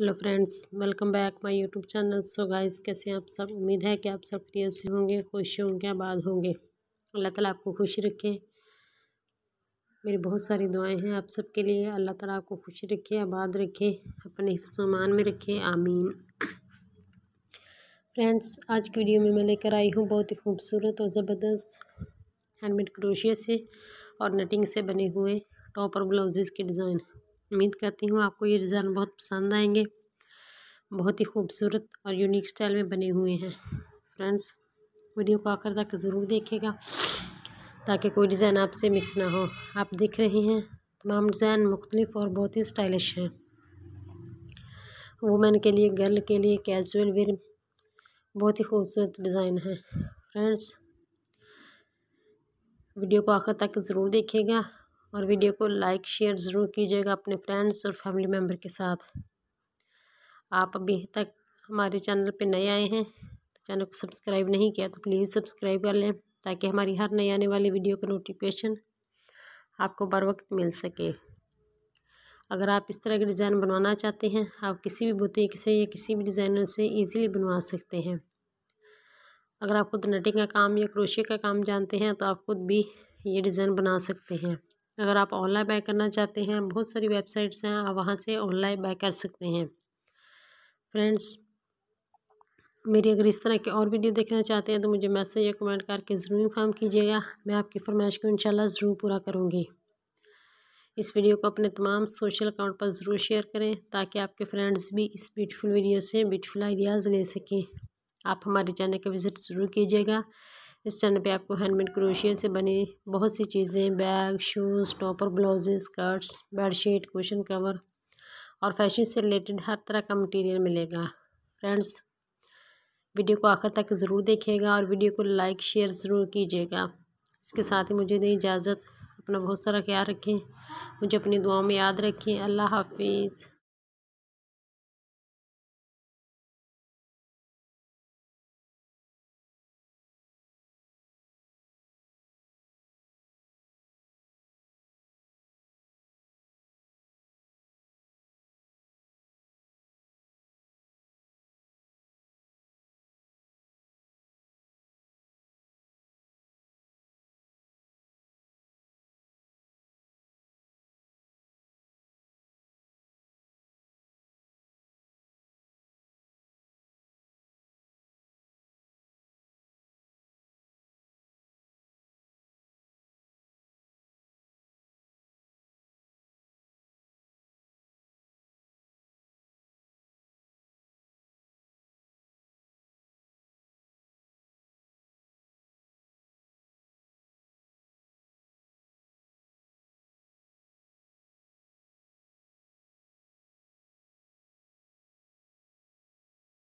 hello friends welcome back my YouTube channel so guys कैसे आप सब उम्मीद है कि आप सब प्रिय से होंगे खुश होंगे आबाद होंगे अल्लाह ताला आपको खुश रखे मेरी बहुत सारी दुआएं हैं आप सबके लिए अल्लाह ताला आपको खुश रखे आबाद रखे अपने सामान में रखे आमीन फ्रेंड्स आज की वीडियो में मैं लेकर आई हूँ बहुत ही खूबसूरत और ज़बरदस्त हैंडमेड क्रोशिया से और नटिंग से बने हुए टॉप और ब्लाउजेज़ के डिज़ाइन उम्मीद करती हूँ आपको ये डिज़ाइन बहुत पसंद आएंगे बहुत ही खूबसूरत और यूनिक स्टाइल में बने हुए हैं फ्रेंड्स वीडियो को आखिर तक ज़रूर देखेगा ताकि कोई डिज़ाइन आपसे मिस ना हो आप देख रहे हैं तमाम डिज़ाइन मुख्तलिफ और बहुत ही स्टाइलिश हैं वुमेन के लिए गर्ल के लिए कैजुअल वेयर बहुत ही खूबसूरत डिज़ाइन है फ्रेंड्स वीडियो को आखिर तक ज़रूर देखिएगा और वीडियो को लाइक शेयर ज़रूर कीजिएगा अपने फ्रेंड्स और फैमिली मेम्बर के साथ आप अभी तक हमारे चैनल पर नए आए हैं तो चैनल को सब्सक्राइब नहीं किया तो प्लीज़ सब्सक्राइब कर लें ताकि हमारी हर नई आने वाली वीडियो का नोटिफिकेशन आपको बर वक्त मिल सके अगर आप इस तरह के डिज़ाइन बनवाना चाहते हैं आप किसी भी बुटीक से या किसी भी डिज़ाइनर से इजीली बनवा सकते हैं अगर आप खुद नटिंग का काम या क्रोशे का काम जानते हैं तो आप खुद भी ये डिज़ाइन बना सकते हैं अगर आप ऑनलाइन बाय करना चाहते हैं बहुत सारी वेबसाइट्स हैं आप वहाँ से ऑनलाइन बाय कर सकते हैं फ्रेंड्स मेरी अगर इस तरह की और वीडियो देखना चाहते हैं तो मुझे मैसेज या कमेंट करके ज़रूर इन्फॉर्म कीजिएगा मैं आपकी फरमाइश को इंशाल्लाह ज़रूर पूरा करूँगी इस वीडियो को अपने तमाम सोशल अकाउंट पर ज़रूर शेयर करें ताकि आपके फ्रेंड्स भी इस ब्यूटीफुल वीडियो से ब्यूटीफुल आइडियाज़ ले सकें आप हमारे चैनल का विज़िट ज़रूर कीजिएगा इस चैनल पे आपको हैंडमेड क्रोशिया से बनी बहुत सी चीज़ें bag shoes topper blouses skirts bedsheet cushion cover और फैशन से रिलेटेड हर तरह का मटेरियल मिलेगा फ्रेंड्स वीडियो को आखिर तक ज़रूर देखिएगा और वीडियो को लाइक शेयर ज़रूर कीजिएगा इसके साथ ही मुझे दें इजाज़त अपना बहुत सारा ख्याल रखें मुझे अपनी दुआओं में याद रखें अल्लाह हाफिज़